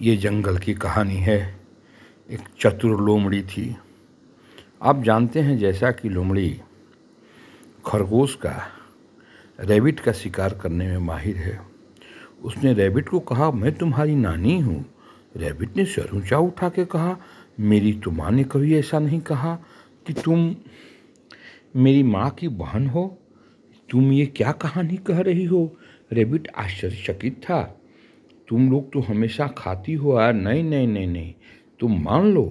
ये जंगल की कहानी है एक चतुर लोमड़ी थी आप जानते हैं जैसा कि लोमड़ी खरगोश का रेबिट का शिकार करने में माहिर है उसने रेबिट को कहा मैं तुम्हारी नानी हूँ रेबिट ने सर ऊँचा उठा के कहा मेरी तो माँ ने कभी ऐसा नहीं कहा कि तुम मेरी माँ की बहन हो तुम ये क्या कहानी कह रही हो रेबिट आश्चर्यचकित था तुम लोग तो हमेशा खाती हो यार नहीं नहीं नहीं नहीं तुम मान लो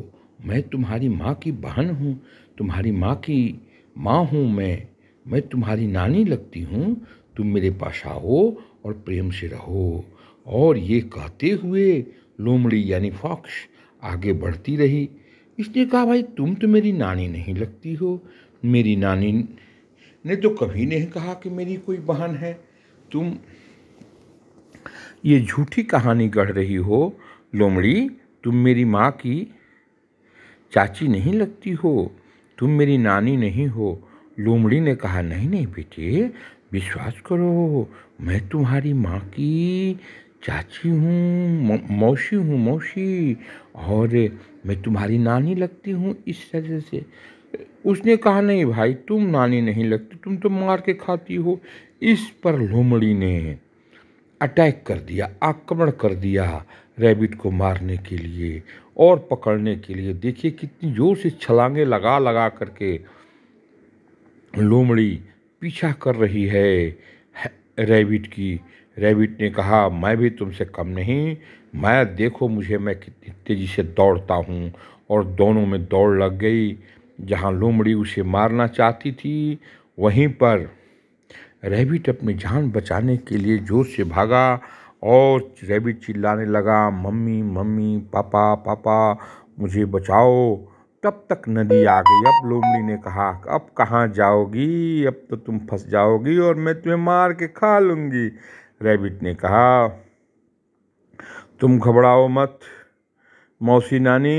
मैं तुम्हारी माँ की बहन हूँ तुम्हारी माँ की माँ हूँ मैं मैं तुम्हारी नानी लगती हूँ तुम मेरे पास आओ और प्रेम से रहो और ये कहते हुए लोमड़ी यानी फॉक्स आगे बढ़ती रही इसने कहा भाई तुम तो मेरी नानी नहीं लगती हो मेरी नानी ने तो कभी नहीं कहा कि मेरी कोई बहन है तुम ये झूठी कहानी गढ़ रही हो लोमड़ी तुम मेरी माँ की चाची नहीं लगती हो तुम मेरी नानी नहीं हो लोमड़ी ने कहा नहीं नहीं बेटे विश्वास करो मैं तुम्हारी माँ की चाची हूँ मौसी हूँ मौसी और मैं तुम्हारी नानी लगती हूँ इस तरह से उसने कहा नहीं भाई तुम नानी नहीं लगती तुम तो मार के खाती हो इस पर लोमड़ी ने अटैक कर दिया आक्रमण कर दिया रैबिट को मारने के लिए और पकड़ने के लिए देखिए कितनी ज़ोर से छलांगे लगा लगा करके लोमड़ी पीछा कर रही है रैबिट की रैबिट ने कहा मैं भी तुमसे कम नहीं मैं देखो मुझे मैं कितनी तेज़ी से दौड़ता हूँ और दोनों में दौड़ लग गई जहाँ लोमड़ी उसे मारना चाहती थी वहीं पर रैबिट अपनी जान बचाने के लिए जोर से भागा और रैबिट चिल्लाने लगा मम्मी मम्मी पापा पापा मुझे बचाओ तब तक नदी आ गई अब लोमड़ी ने कहा अब कहाँ जाओगी अब तो तुम फंस जाओगी और मैं तुम्हें मार के खा लूँगी रैबिट ने कहा तुम घबराओ मत मौसी नानी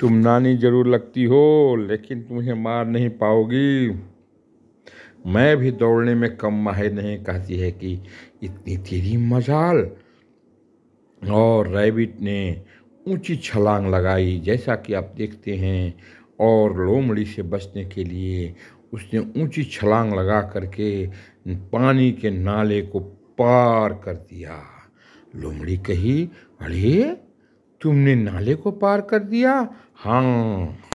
तुम नानी ज़रूर लगती हो लेकिन तुम्हें मार नहीं पाओगी मैं भी दौड़ने में कम माहिर नहीं कहती है कि इतनी तेरी मजाल और रैबिट ने ऊंची छलांग लगाई जैसा कि आप देखते हैं और लोमड़ी से बचने के लिए उसने ऊंची छलांग लगा करके पानी के नाले को पार कर दिया लोमड़ी कही अरे तुमने नाले को पार कर दिया हाँ